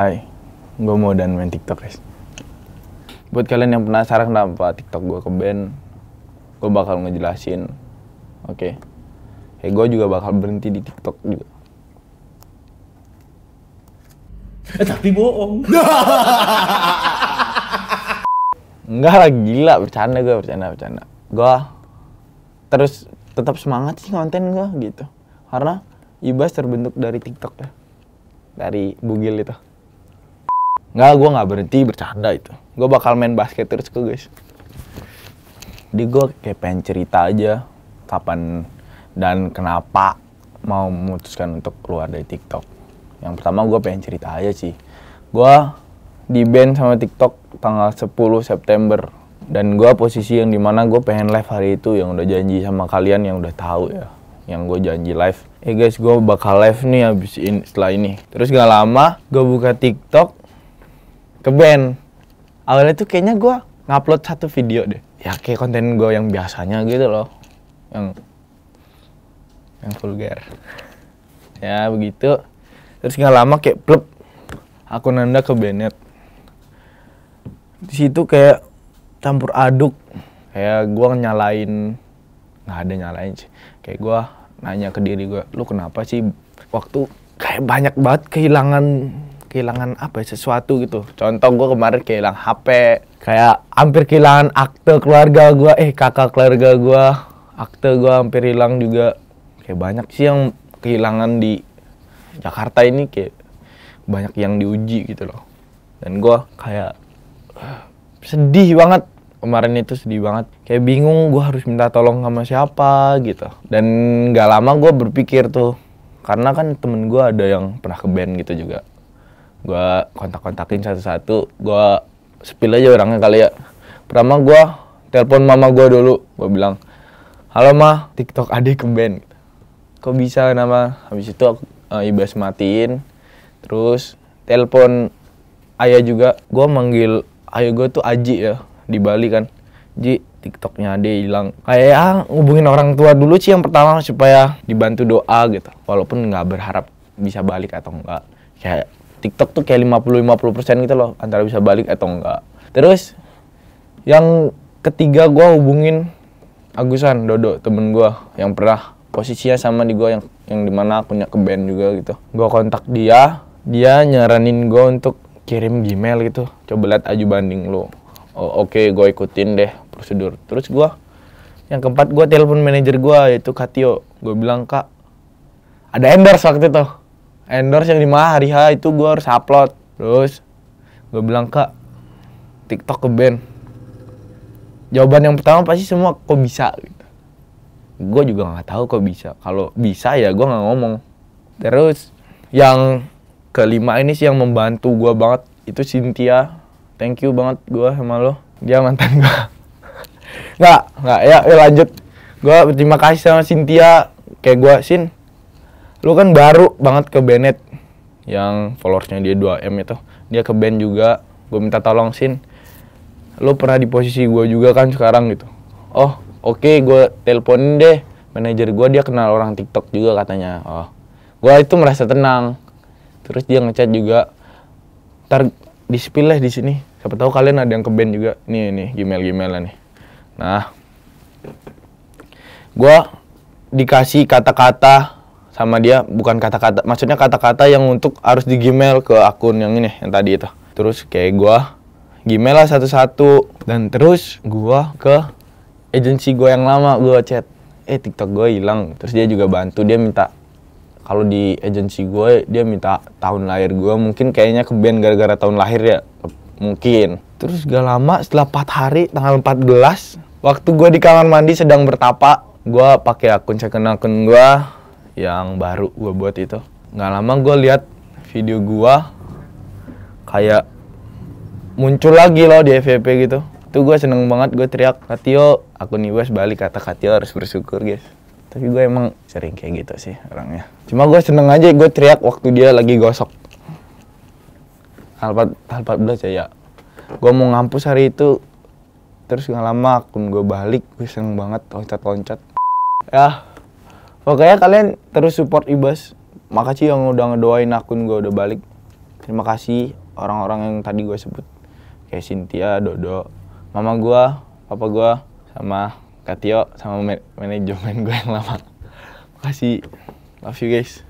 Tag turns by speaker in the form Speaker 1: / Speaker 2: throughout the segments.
Speaker 1: Hai, gue mau dan main TikTok guys. Buat kalian yang penasaran kenapa TikTok gue ke band, gue bakal ngejelasin. Oke, okay. Ya, hey, gue juga bakal berhenti di TikTok juga. Eh, tapi bohong. Enggak lah gila, bercanda gue, bercanda, bercanda. Gue terus tetap semangat sih konten gue gitu. Karena Ibas terbentuk dari TikTok ya. Dari bugil itu. Nggak, gue nggak berhenti bercanda itu. Gue bakal main basket terus ke guys. Jadi gue kayak pengen cerita aja kapan dan kenapa mau memutuskan untuk keluar dari TikTok. Yang pertama gue pengen cerita aja sih. Gue di band sama TikTok tanggal 10 September dan gue posisi yang dimana gue pengen live hari itu yang udah janji sama kalian yang udah tahu ya yang gue janji live eh guys gue bakal live nih habis ini setelah ini terus gak lama gue buka tiktok ke band awalnya tuh kayaknya gue ngupload satu video deh ya kayak konten gue yang biasanya gitu loh yang yang vulgar ya begitu terus nggak lama kayak plep aku anda ke Bennett di situ kayak campur aduk kayak gue nyalain nggak ada nyalain sih kayak gue nanya ke diri gue lu kenapa sih waktu kayak banyak banget kehilangan kehilangan apa ya, sesuatu gitu contoh gue kemarin kehilangan HP kayak hampir kehilangan akte keluarga gue eh kakak keluarga gue akte gue hampir hilang juga kayak banyak sih yang kehilangan di Jakarta ini kayak banyak yang diuji gitu loh dan gue kayak sedih banget kemarin itu sedih banget kayak bingung gue harus minta tolong sama siapa gitu dan gak lama gue berpikir tuh karena kan temen gue ada yang pernah ke band gitu juga gue kontak-kontakin satu-satu gue spill aja orangnya kali ya pertama gue telepon mama gue dulu gue bilang halo mah tiktok adik kemben kok bisa nama habis itu aku, uh, ibas matiin terus telepon ayah juga gue manggil ayah gue tuh Aji ya di Bali kan Ji TikToknya ade hilang kayak ah, ngubungin orang tua dulu sih yang pertama supaya dibantu doa gitu walaupun nggak berharap bisa balik atau enggak kayak TikTok tuh kayak 50-50% gitu loh antara bisa balik atau enggak. Terus yang ketiga gue hubungin Agusan Dodo temen gue yang pernah posisinya sama di gue yang yang dimana punya ke band juga gitu. Gue kontak dia, dia nyaranin gue untuk kirim Gmail gitu. Coba liat aju banding lo. Oke, okay, gue ikutin deh prosedur. Terus gue yang keempat gue telepon manajer gue yaitu Katio. Gue bilang kak ada endorse waktu itu endorse yang lima hari itu gue harus upload terus gue bilang kak TikTok ke band jawaban yang pertama pasti semua kok bisa gitu gue juga nggak tahu kok bisa kalau bisa ya gue nggak ngomong terus yang kelima ini sih yang membantu gue banget itu Cynthia thank you banget gue sama lo dia mantan gue nggak nggak ya, ya lanjut gue berterima kasih sama Cynthia kayak gue sin lu kan baru banget ke Bennett yang followersnya dia 2M itu dia ke band juga gue minta tolong sin lu pernah di posisi gue juga kan sekarang gitu oh oke okay, gue teleponin deh manajer gue dia kenal orang TikTok juga katanya oh gue itu merasa tenang terus dia ngechat juga ntar dispileh di sini siapa tahu kalian ada yang ke band juga nih nih gmail gmail nih nah gue dikasih kata-kata sama dia bukan kata-kata maksudnya kata-kata yang untuk harus di Gmail ke akun yang ini yang tadi itu terus kayak gue Gmail lah satu-satu dan terus gue ke agensi gue yang lama gue chat eh TikTok gue hilang terus dia juga bantu dia minta kalau di agensi gue dia minta tahun lahir gue mungkin kayaknya ke band gara-gara tahun lahir ya mungkin terus gak lama setelah 4 hari tanggal 14 waktu gue di kamar mandi sedang bertapa gue pakai akun second akun gue yang baru gue buat itu nggak lama gue lihat video gue kayak muncul lagi loh di FVP gitu tuh gue seneng banget gue teriak Katio akun wes balik kata Katio harus bersyukur guys tapi gue emang sering kayak gitu sih orangnya cuma gue seneng aja gue teriak waktu dia lagi gosok hal 14 ya, ya. gue mau ngampus hari itu terus nggak lama akun gue balik gue seneng banget loncat loncat ya Pokoknya kalian terus support Ibas. Makasih yang udah ngedoain akun gue udah balik. Terima kasih orang-orang yang tadi gue sebut. Kayak Cynthia, Dodo, mama gue, papa gue, sama Katio, sama manajemen gue yang lama. Makasih. Love you guys.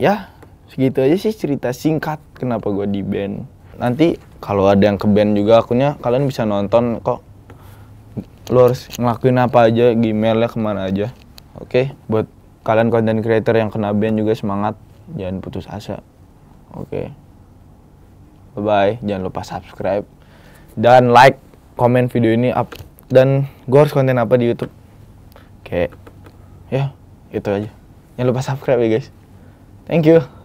Speaker 1: Ya, segitu aja sih cerita singkat kenapa gue di band. Nanti kalau ada yang ke band juga akunnya kalian bisa nonton kok. Lo harus ngelakuin apa aja, gmailnya kemana aja. Oke, okay? buat kalian konten creator yang kena ban juga semangat jangan putus asa oke okay. bye bye jangan lupa subscribe dan like komen video ini up dan gue harus konten apa di YouTube kayak ya itu aja jangan lupa subscribe ya guys thank you